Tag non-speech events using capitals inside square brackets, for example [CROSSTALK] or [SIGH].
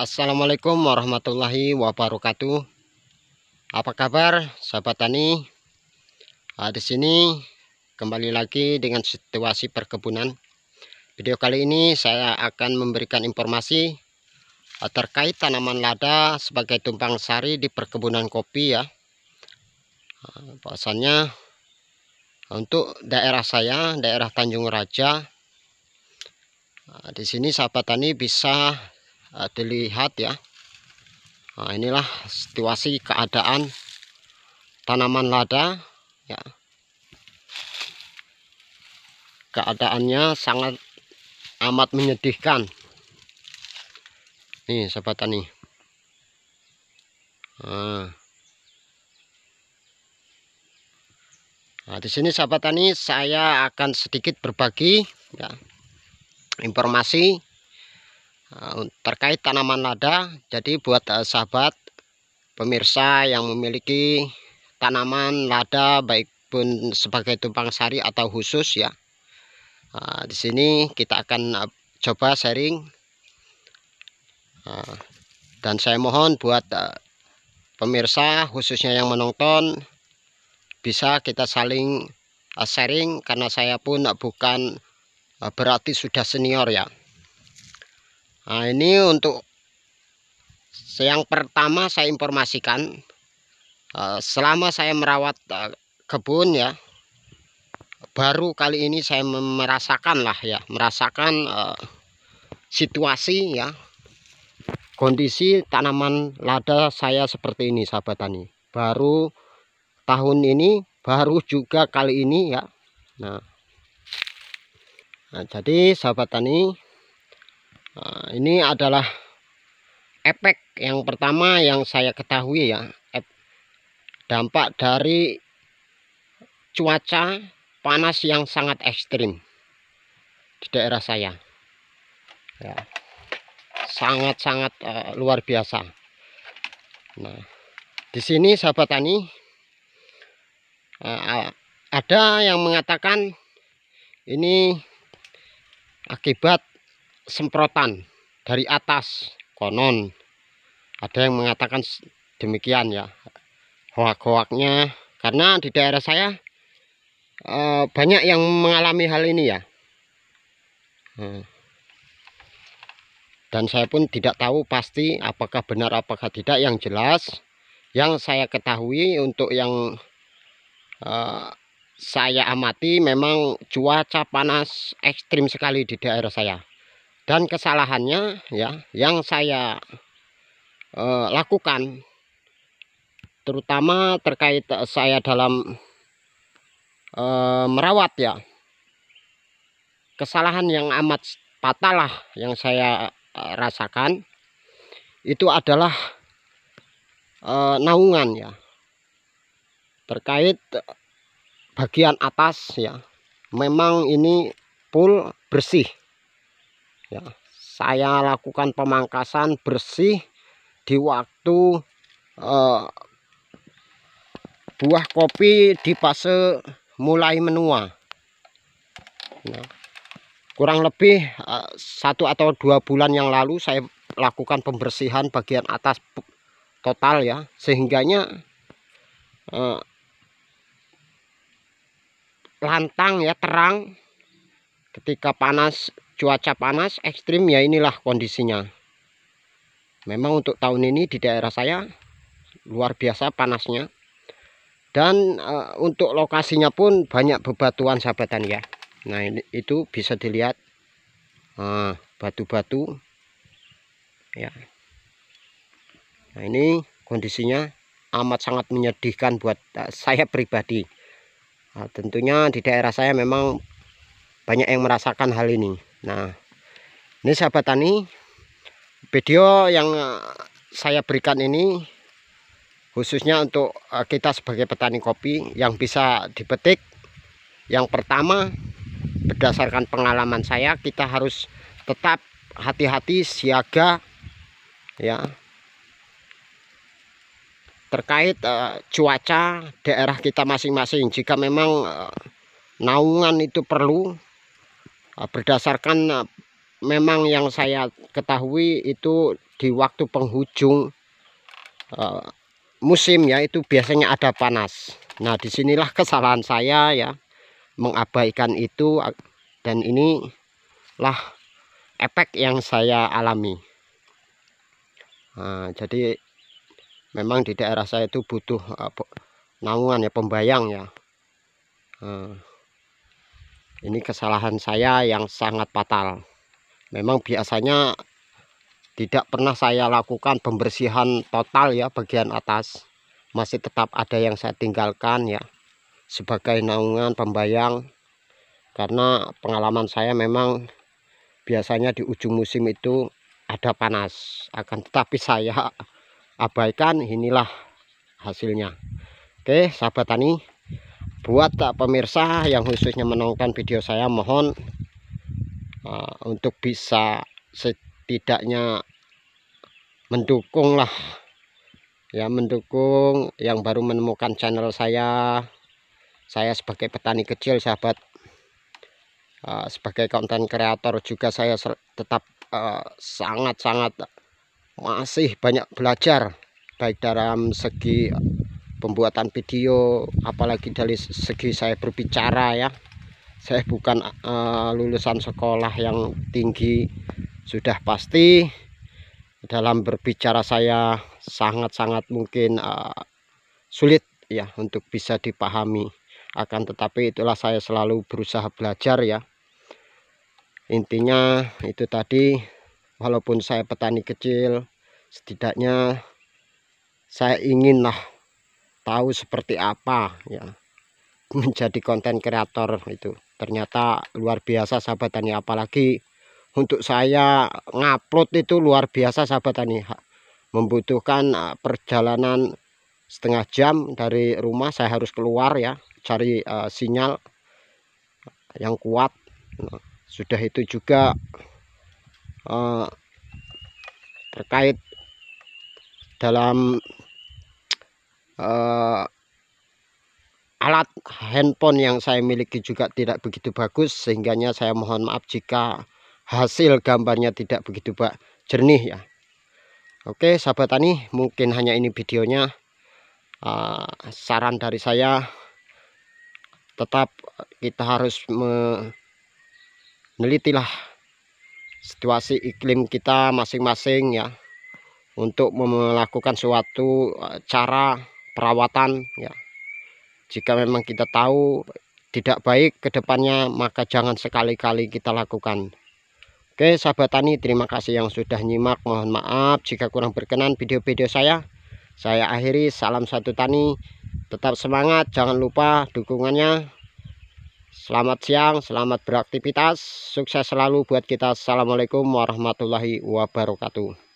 Assalamualaikum warahmatullahi wabarakatuh. Apa kabar sahabat tani? Nah, di sini kembali lagi dengan situasi perkebunan. Video kali ini saya akan memberikan informasi ah, terkait tanaman lada sebagai tumpang sari di perkebunan kopi ya. Ah, Bahasanya untuk daerah saya, daerah Tanjung Raja, ah, di sini sahabat tani bisa Eh, dilihat ya nah, inilah situasi keadaan tanaman lada ya keadaannya sangat amat menyedihkan nih sahabat tani nah. Nah, di sini sahabat tani saya akan sedikit berbagi ya, informasi Ah, terkait tanaman lada jadi buat eh, sahabat pemirsa yang memiliki tanaman lada baik pun sebagai tumpang sari atau khusus ya ah, di sini kita akan eh, coba sharing ah, dan saya mohon buat eh, pemirsa khususnya yang menonton bisa kita saling sharing karena saya pun bukan berarti sudah senior ya Nah, ini untuk yang pertama saya informasikan eh, selama saya merawat eh, kebun ya baru kali ini saya merasakan lah ya merasakan eh, situasi ya kondisi tanaman lada saya seperti ini sahabat tani baru tahun ini baru juga kali ini ya nah, nah jadi sahabat tani Nah, ini adalah efek yang pertama yang saya ketahui ya dampak dari cuaca panas yang sangat ekstrim di daerah saya ya sangat-sangat uh, luar biasa nah di sini sahabat tani uh, ada yang mengatakan ini akibat semprotan dari atas konon ada yang mengatakan demikian ya hoak-hoaknya karena di daerah saya eh, banyak yang mengalami hal ini ya hmm. dan saya pun tidak tahu pasti apakah benar apakah tidak yang jelas yang saya ketahui untuk yang uh, saya amati memang cuaca panas ekstrim sekali di daerah saya dan kesalahannya ya yang saya uh, lakukan terutama terkait eh, saya dalam uh, merawat ya kesalahan yang amat lah yang saya uh, rasakan itu adalah uh, naungan ya terkait bagian atas ya memang ini full bersih ya, saya lakukan pemangkasan bersih di waktu eh, buah kopi di fase mulai menua nah, kurang lebih eh, satu atau dua bulan yang lalu saya lakukan pembersihan bagian atas total ya sehingganya eh, lantang ya terang ketika panas cuaca panas ekstrim ya inilah kondisinya memang untuk tahun ini di daerah saya luar biasa panasnya dan e, untuk lokasinya pun banyak bebatuan sahabatan ya nah ini, itu bisa dilihat eh, batu-batu nah, ya nah ini kondisinya amat sangat menyedihkan buat eh, saya pribadi nah, tentunya di daerah saya memang banyak yang merasakan hal ini Nah, ini sahabat tani, video yang eh, saya berikan ini khususnya untuk eh, kita sebagai petani kopi yang bisa dipetik. Yang pertama, berdasarkan pengalaman saya, kita harus tetap hati-hati siaga ya terkait uh, cuaca daerah kita masing-masing. Jika memang uh, naungan itu perlu, Eh, berdasarkan eh, memang yang saya ketahui itu di waktu penghujung uh, musim ya itu biasanya ada panas nah disinilah kesalahan saya ya mengabaikan itu dan inilah efek yang saya alami nah, jadi memang di daerah saya itu butuh uh, naungan ya pembayang ya uh, ini kesalahan saya yang sangat fatal memang biasanya tidak pernah saya lakukan pembersihan total ya bagian atas masih tetap ada yang saya tinggalkan ya sebagai naungan pembayang karena pengalaman saya memang biasanya di ujung musim itu ada panas akan tetapi saya abaikan inilah hasilnya oke sahabat tani buat tak pemirsa yang khususnya menonton video saya mohon uh, untuk bisa setidaknya mendukung lah ya mendukung yang baru menemukan channel saya saya sebagai petani kecil sahabat uh, sebagai konten kreator juga saya tetap eh, sangat-sangat uh, sangat -sangat masih banyak belajar baik dalam segi pembuatan video apalagi dari segi saya berbicara ya saya bukan uh, lulusan sekolah yang tinggi sudah pasti dalam berbicara saya sangat-sangat mungkin uh, sulit ya untuk bisa dipahami akan tetapi itulah saya selalu berusaha belajar ya intinya itu tadi walaupun saya petani kecil setidaknya saya inginlah tahu seperti apa ya [LAUGHS] menjadi konten kreator itu ternyata luar biasa sahabat tani apalagi untuk saya ngupload itu luar biasa sahabat tani membutuhkan eh, perjalanan setengah jam dari rumah saya harus keluar ya cari uh, sinyal yang kuat nah, sudah itu juga uh, terkait dalam uh, alat handphone yang saya miliki juga tidak begitu bagus sehingganya saya mohon maaf jika hasil gambarnya tidak begitu bak jernih ya Oke sahabat tani mungkin hanya ini videonya uh, saran dari saya tetap kita harus menelitilah situasi iklim kita masing-masing ya untuk melakukan suatu eh, cara perawatan ya jika memang kita tahu tidak baik kedepannya, maka jangan sekali-kali kita lakukan Oke sahabat tani terima kasih yang sudah nyimak mohon maaf jika kurang berkenan video-video saya saya akhiri salam satu tani tetap semangat jangan lupa dukungannya selamat siang selamat beraktivitas sukses selalu buat kita Assalamualaikum warahmatullahi wabarakatuh